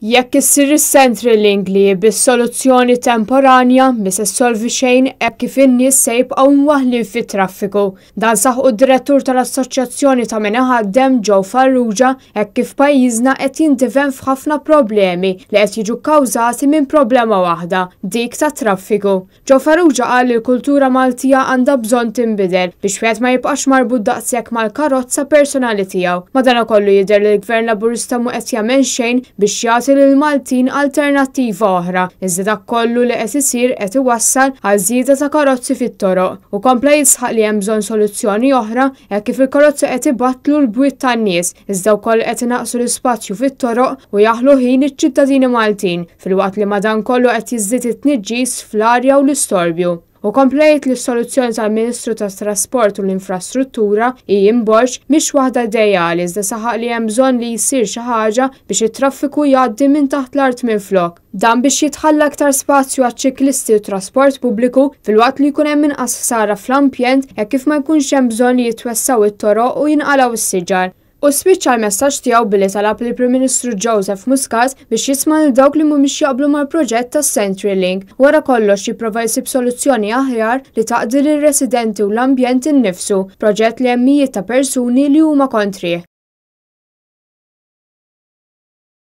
Jekk is-sir is l-Ingli bis-soluzzjoni temporanja mis issolvi xejn hekk kif in-nies se jibqgħu mwaħlin fit-traffiku. Dan saħqu d-direttur tal-Assoċjazzjoni ta' min ħaddem ġew Farrugia hekk kif pajjiżna qed jintiven f'ħafna problemi li qed jiġu kkawżati minn problema waħda, dik ta' traffiku. Ġew Farrugia qal li l-kultura Maltija għandha bżonn tinbidel biex wieħed ma jibqax marbut daqshekk mal-karozza personali tiegħu. Madankollu jidher li l-Gvern Laburista mu qed jagħmel xejn biex jagħti tagħti lil Maltin alternattiva oħra, iżda dak kollu li qed isir qed iwassal għal żieda ta' karozzi fit-toroq u kompla jisħaq li hemm bżonn soluzzjoni oħra hekk kif il-karozzi qed ibatlu l-bwiet tan-nies iżda wkoll qed inaqsu l-ispazju fit-toroq u jaħlu ħin iċ-ċittadini Maltin fil-waqt li madankollu qed jiżdied it-tniġġis fl-arja u l-istorbju. U komplejt li soluzzjoni tal-Ministru tas trasport u l-Infrastruttura i jimborġ miex waħda li iżda saħaq li hemm bżonn li jsir xi ħaġa biex it-traffiku jaddi minn taħt l-art minn flok. Dan biex jitħalla aktar spazju għat ċiklisti u trasport pubbliku fil wat li jkun hemm inqas ħsara fl ampjent jekk kif ma jkunx hemm bżonn li jitwessaw it-toroq u jinqalaw is-siġar U spiċċa l-messaġġ tiegħu billi talab li prim Ministru Joseph Muscat biex jisma' lil dawk li mhumiex jaqblu mal-proġett ta' CenturyLink wara kollox jipprova jsib soluzzjoni aħjar li taqdi lir-residenti u l-ambjent innifsu, proġett li hemm ta' persuni li huma kontri.